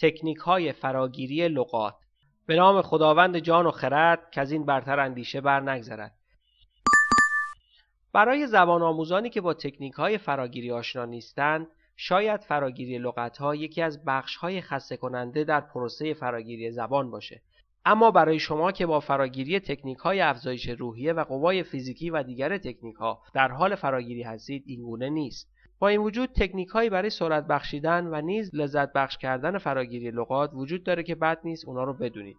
تکنیک های فراگیری لغات به نام خداوند جان و خرد که از این برتر اندیشه بر نگذرد برای زبان آموزانی که با تکنیک های فراگیری آشنا نیستند شاید فراگیری لغت ها یکی از بخش های خسته کننده در پروسه فراگیری زبان باشه اما برای شما که با فراگیری تکنیک های افزایش روحیه و قوای فیزیکی و دیگر تکنیک ها در حال فراگیری هستید اینگونه نیست با این وجود تکنیک هایی برای سرعت بخشیدن و نیز لذت بخش کردن فراگیری لغات وجود داره که بد نیست اونا رو بدونید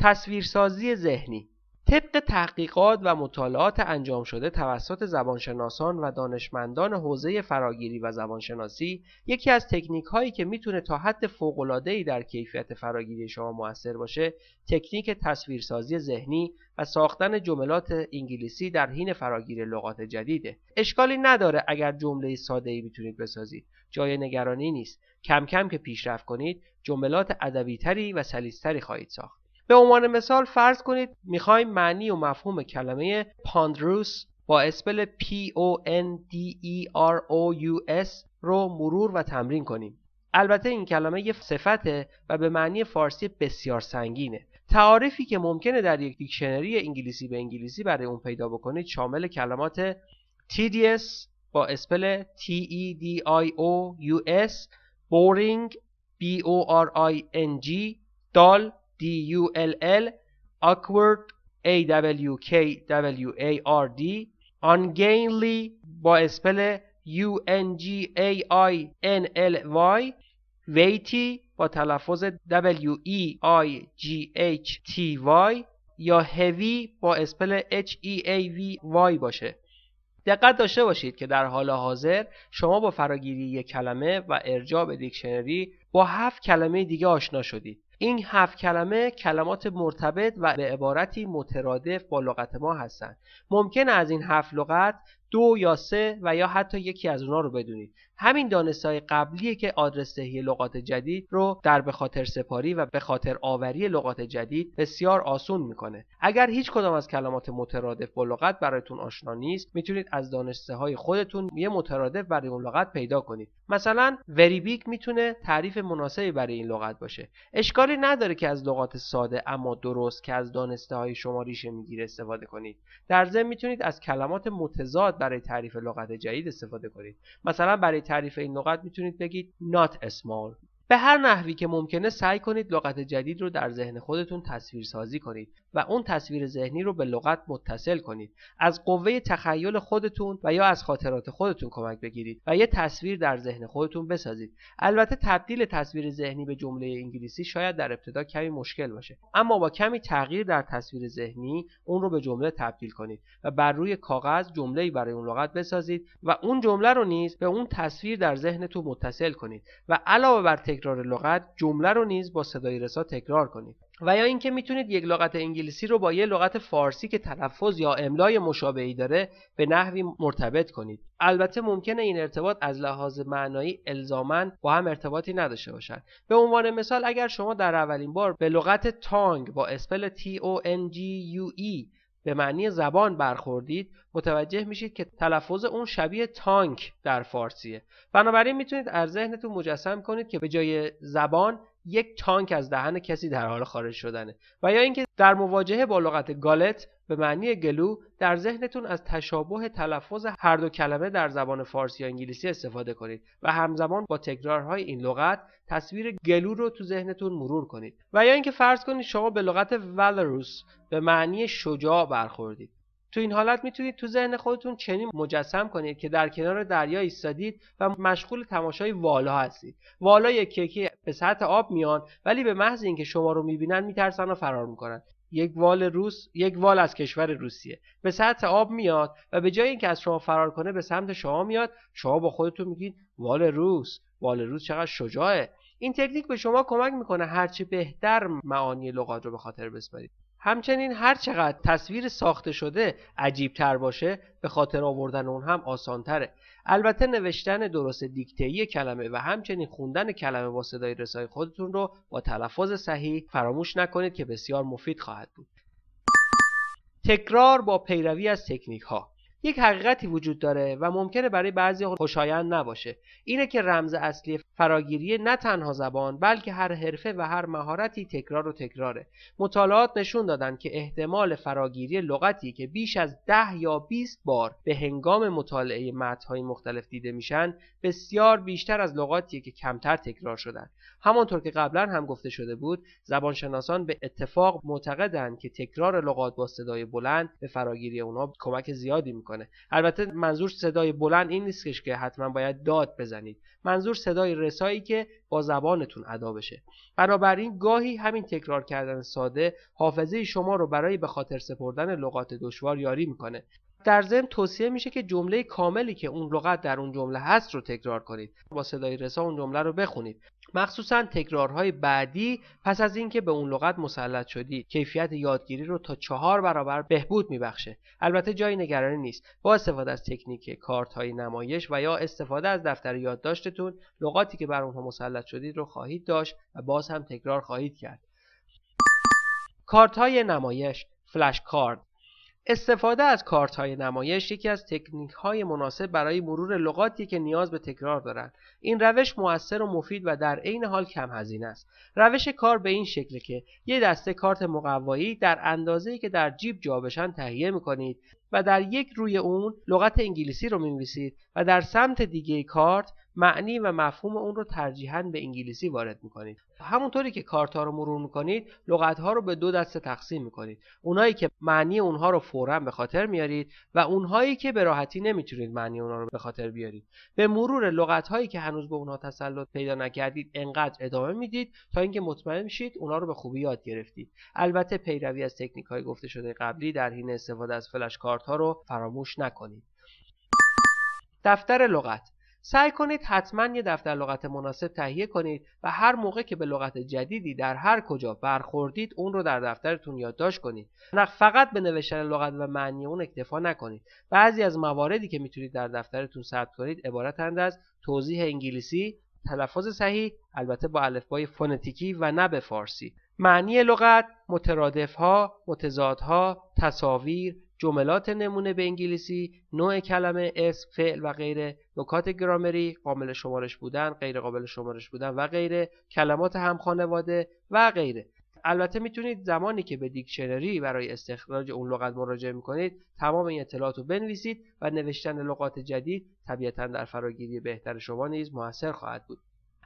تصویرسازی ذهنی طبق تحقیقات و مطالعات انجام شده توسط زبانشناسان و دانشمندان حوزه فراگیری و زبانشناسی یکی از تکنیک هایی که میتونه تا حد فوق در کیفیت فراگیری شما موثر باشه تکنیک تصویرسازی ذهنی و ساختن جملات انگلیسی در حین فراگیری لغات جدیده اشکالی نداره اگر جمله ساده ای میتونید بسازید جای نگرانی نیست کم کم که پیشرفت کنید جملات ادبیتری و سلیستری خواهید ساخت به عنوان مثال فرض کنید میخوایم معنی و مفهوم کلمه پاندروس با اسپل P O N D E R O U S رو مرور و تمرین کنیم البته این کلمه یه صفته و به معنی فارسی بسیار سنگینه تعاریفی که ممکنه در یک دیکشنری انگلیسی به انگلیسی برای اون پیدا بکنید شامل کلمات tedious با اسپل T E D I O U S boring B O R I N G D U L L awkward A W K W A R D ungainly با اسپل U N G A I N L Y weighty با تلفظ W E I G H T Y یا heavy با اسپل H E A V Y باشه دقت داشته باشید که در حال حاضر شما با فراگیری یک کلمه و ارجاع به دیکشنری با هفت کلمه دیگه آشنا شدید این هفت کلمه کلمات مرتبط و به عبارتی مترادف با لغت ما هستند ممکن از این هفت لغت دو یا سه و یا حتی یکی از اونا رو بدونید همین دانسته های قبلیه که آدرس لغات جدید رو در به خاطر سپاری و به خاطر آوری لغات جدید بسیار آسون میکنه اگر هیچ کدام از کلمات مترادف با لغت برایتون آشنا نیست میتونید از دانسته های خودتون یه مترادف برای اون لغت پیدا کنید مثلا وری بیگ میتونه تعریف مناسبی برای این لغت باشه اشکالی نداره که از لغات ساده اما درست که از دانسته های شما ریشه میگیره استفاده کنید در ضمن میتونید از کلمات متضاد برای تعریف لغت جدید استفاده کنید مثلا برای تعریف این لغت میتونید بگید not small به هر نحوی که ممکنه سعی کنید لغت جدید رو در ذهن خودتون تصویر سازی کنید و اون تصویر ذهنی رو به لغت متصل کنید از قوه تخیل خودتون و یا از خاطرات خودتون کمک بگیرید و یه تصویر در ذهن خودتون بسازید البته تبدیل تصویر ذهنی به جمله انگلیسی شاید در ابتدا کمی مشکل باشه اما با کمی تغییر در تصویر ذهنی اون رو به جمله تبدیل کنید و بر روی کاغذ جمله‌ای برای اون لغت بسازید و اون جمله رو نیز به اون تصویر در ذهنتون متصل کنید و علاوه بر تکرار لغت جمله رو نیز با صدای رسا تکرار کنید و یا اینکه میتونید یک لغت انگلیسی رو با یه لغت فارسی که تلفظ یا املای مشابهی داره به نحوی مرتبط کنید البته ممکنه این ارتباط از لحاظ معنایی الزاما با هم ارتباطی نداشته باشد، به عنوان مثال اگر شما در اولین بار به لغت تانگ با اسپل T O N G U E به معنی زبان برخوردید متوجه میشید که تلفظ اون شبیه تانک در فارسیه بنابراین میتونید از ذهنتون مجسم کنید که به جای زبان یک تانک از دهن کسی در حال خارج شدنه و یا اینکه در مواجهه با لغت گالت به معنی گلو در ذهنتون از تشابه تلفظ هر دو کلمه در زبان فارسی یا انگلیسی استفاده کنید و همزمان با تکرارهای این لغت تصویر گلو رو تو ذهنتون مرور کنید و یا اینکه فرض کنید شما به لغت ولروس به معنی شجاع برخوردید تو این حالت میتونید تو ذهن خودتون چنین مجسم کنید که در کنار دریا ایستادید و مشغول تماشای والا هستید یک کیکی به سطح آب میان ولی به محض اینکه شما رو میبینن میترسن و فرار میکنن یک وال روس یک وال از کشور روسیه به سطح آب میاد و به جای اینکه از شما فرار کنه به سمت شما میاد شما با خودتون میگین وال روس وال روس چقدر شجاعه این تکنیک به شما کمک میکنه هرچه بهتر معانی لغات رو به خاطر بسپارید همچنین هر چقدر تصویر ساخته شده عجیب تر باشه به خاطر آوردن اون هم تره البته نوشتن درست دیکتهای کلمه و همچنین خوندن کلمه با صدای رسای خودتون رو با تلفظ صحیح فراموش نکنید که بسیار مفید خواهد بود تکرار با پیروی از تکنیک ها یک حقیقتی وجود داره و ممکنه برای بعضی خوشایند نباشه اینه که رمز اصلی فراگیری نه تنها زبان بلکه هر حرفه و هر مهارتی تکرار و تکراره مطالعات نشون دادن که احتمال فراگیری لغتی که بیش از ده یا 20 بار به هنگام مطالعه متنهای مختلف دیده میشن بسیار بیشتر از لغاتی که کمتر تکرار شدن همانطور که قبلا هم گفته شده بود زبانشناسان به اتفاق معتقدند که تکرار لغات با صدای بلند به فراگیری اونا کمک زیادی میکنه البته منظور صدای بلند این نیست که حتما باید داد بزنید منظور صدای هایی که با زبانتون ادا بشه بنابراین گاهی همین تکرار کردن ساده حافظه شما رو برای به خاطر سپردن لغات دشوار یاری میکنه در ضمن توصیه میشه که جمله کاملی که اون لغت در اون جمله هست رو تکرار کنید با صدای رسا اون جمله رو بخونید مخصوصا تکرارهای بعدی پس از اینکه به اون لغت مسلط شدید کیفیت یادگیری رو تا چهار برابر بهبود میبخشه البته جایی نگرانی نیست با استفاده از تکنیک کارت های نمایش و یا استفاده از دفتر یادداشتتون لغاتی که بر اونها مسلط شدید رو خواهید داشت و باز هم تکرار خواهید کرد کارت های نمایش فلش کارت. استفاده از کارت های نمایش یکی از تکنیک های مناسب برای مرور لغاتی که نیاز به تکرار دارند. این روش موثر و مفید و در عین حال کم هزینه است. روش کار به این شکل که یک دسته کارت مقوایی در اندازه‌ای که در جیب جا بشن تهیه می‌کنید و در یک روی اون لغت انگلیسی رو می‌نویسید و در سمت دیگه کارت معنی و مفهوم اون رو ترجیحاً به انگلیسی وارد میکنید همونطوری که کارتها رو مرور میکنید ها رو به دو دسته تقسیم میکنید اونایی که معنی اونها رو فورا به خاطر میارید و اونهایی که به راحتی نمیتونید معنی اونها رو به خاطر بیارید به مرور لغت هایی که هنوز به اونها تسلط پیدا نکردید انقدر ادامه میدید تا اینکه مطمئن میشید اونها رو به خوبی یاد گرفتید البته پیروی از تکنیک های گفته شده قبلی در حین استفاده از فلش کارت ها رو فراموش نکنید دفتر لغت سعی کنید حتما یه دفتر لغت مناسب تهیه کنید و هر موقع که به لغت جدیدی در هر کجا برخوردید اون رو در دفترتون یادداشت کنید فقط به نوشتن لغت و معنی اون اکتفا نکنید بعضی از مواردی که میتونید در دفترتون ثبت کنید عبارتند از توضیح انگلیسی تلفظ صحیح البته با الفبای فونتیکی و نه به فارسی معنی لغت مترادفها متضادها تصاویر جملات نمونه به انگلیسی، نوع کلمه، اسم، فعل و غیره، لکات گرامری، قابل شمارش بودن، غیر قابل شمارش بودن و غیره، کلمات هم خانواده و غیره. البته میتونید زمانی که به دیکشنری برای استخراج اون لغت مراجعه میکنید تمام این اطلاعات رو بنویسید و نوشتن لغات جدید طبیعتا در فراگیری بهتر شما نیز موثر خواهد بود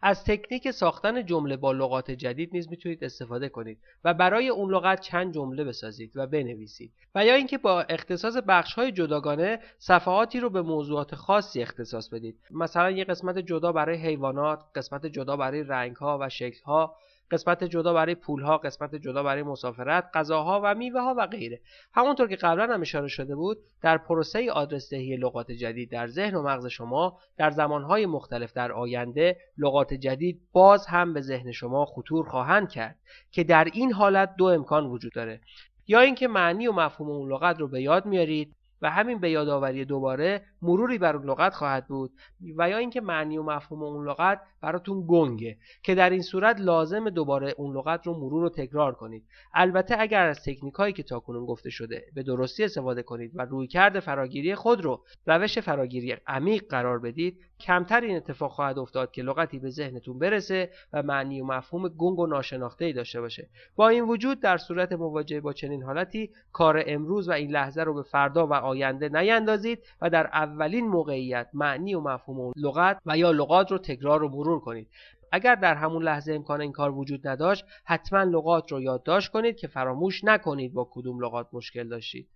از تکنیک ساختن جمله با لغات جدید نیز میتونید استفاده کنید و برای اون لغت چند جمله بسازید و بنویسید و یا اینکه با اختصاص بخش های جداگانه صفحاتی رو به موضوعات خاصی اختصاص بدید مثلا یه قسمت جدا برای حیوانات قسمت جدا برای رنگ ها و شکل ها قسمت جدا برای پولها قسمت جدا برای مسافرت غذاها و میوه ها و غیره همونطور که قبلا هم اشاره شده بود در پروسه آدرس دهی لغات جدید در ذهن و مغز شما در زمانهای مختلف در آینده لغات جدید باز هم به ذهن شما خطور خواهند کرد که در این حالت دو امکان وجود داره یا اینکه معنی و مفهوم اون لغت رو به یاد میارید و همین به یادآوری دوباره مروری بر اون لغت خواهد بود و یا اینکه معنی و مفهوم اون لغت براتون گنگه که در این صورت لازم دوباره اون لغت رو مرور و تکرار کنید البته اگر از تکنیک هایی که تاکنون گفته شده به درستی استفاده کنید و روی کرد فراگیری خود رو روش فراگیری عمیق قرار بدید کمتر این اتفاق خواهد افتاد که لغتی به ذهنتون برسه و معنی و مفهوم گنگ و ناشناخته ای داشته باشه با این وجود در صورت مواجهه با چنین حالتی کار امروز و این لحظه رو به فردا و آینده نیندازید و در اولین موقعیت معنی و مفهوم لغت و یا لغات رو تکرار و مرور کنید اگر در همون لحظه امکان این کار وجود نداشت حتما لغات رو یادداشت کنید که فراموش نکنید با کدوم لغات مشکل داشتید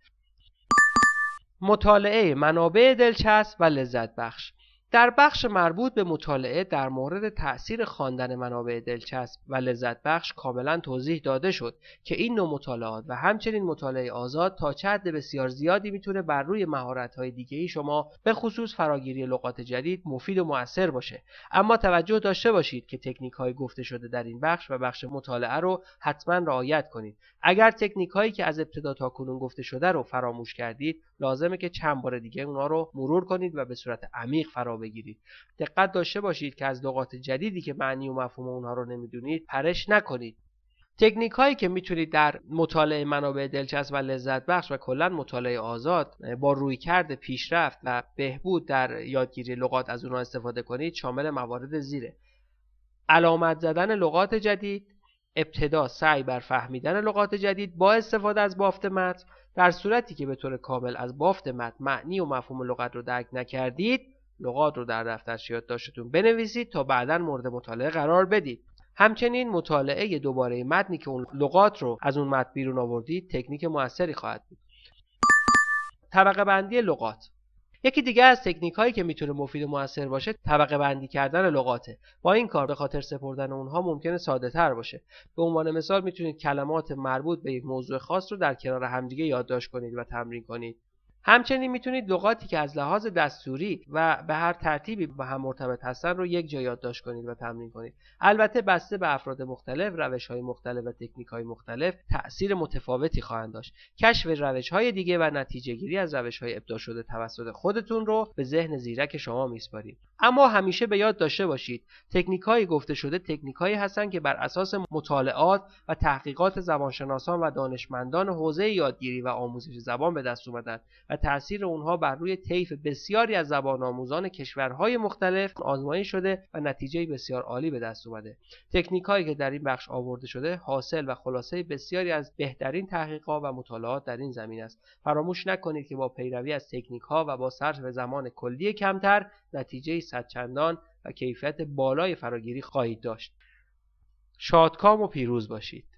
مطالعه منابع دلچسب و لذت بخش در بخش مربوط به مطالعه در مورد تأثیر خواندن منابع دلچسب و لذت بخش کاملا توضیح داده شد که این نوع مطالعات و همچنین مطالعه آزاد تا چه بسیار زیادی میتونه بر روی های دیگه ای شما به خصوص فراگیری لغات جدید مفید و موثر باشه اما توجه داشته باشید که تکنیک های گفته شده در این بخش و بخش مطالعه رو حتما رعایت کنید اگر تکنیک هایی که از ابتدا تا کنون گفته شده رو فراموش کردید لازمه که چند بار دیگه اونا رو مرور کنید و به صورت عمیق فرا بگیرید دقت داشته باشید که از لغات جدیدی که معنی و مفهوم اونها رو نمیدونید پرش نکنید تکنیک هایی که میتونید در مطالعه منابع دلچسب و لذت بخش و کلا مطالعه آزاد با رویکرد پیشرفت و بهبود در یادگیری لغات از اونها استفاده کنید شامل موارد زیره علامت زدن لغات جدید ابتدا سعی بر فهمیدن لغات جدید با استفاده از بافت متن در صورتی که به طور کامل از بافت متن معنی و مفهوم لغت رو درک نکردید لغات رو در دفترچه یادداشتتون بنویسید تا بعدا مورد مطالعه قرار بدید همچنین مطالعه دوباره متنی که اون لغات رو از اون متن بیرون آوردید تکنیک موثری خواهد بود طبقه بندی لغات یکی دیگه از تکنیک هایی که میتونه مفید و موثر باشه طبقه بندی کردن لغاته با این کار به خاطر سپردن اونها ممکنه ساده تر باشه به عنوان مثال میتونید کلمات مربوط به یک موضوع خاص رو در کنار همدیگه یادداشت کنید و تمرین کنید همچنین میتونید لغاتی که از لحاظ دستوری و به هر ترتیبی با هم مرتبط هستن رو یک جا یادداشت کنید و تمرین کنید البته بسته به افراد مختلف روش های مختلف و تکنیک های مختلف تاثیر متفاوتی خواهند داشت کشف روش های دیگه و نتیجه گیری از روش های ابداع شده توسط خودتون رو به ذهن زیرک شما میسپارید اما همیشه به یاد داشته باشید تکنیک های گفته شده تکنیک هستند که بر اساس مطالعات و تحقیقات زبانشناسان و دانشمندان حوزه یادگیری و آموزش زبان به دست اومدن و تأثیر تاثیر اونها بر روی طیف بسیاری از زبان آموزان کشورهای مختلف آزمایی شده و نتیجه بسیار عالی به دست اومده تکنیک هایی که در این بخش آورده شده حاصل و خلاصه بسیاری از بهترین تحقیقات و مطالعات در این زمین است فراموش نکنید که با پیروی از تکنیک ها و با صرف زمان کلی کمتر نتیجه صدچندان و کیفیت بالای فراگیری خواهید داشت شادکام و پیروز باشید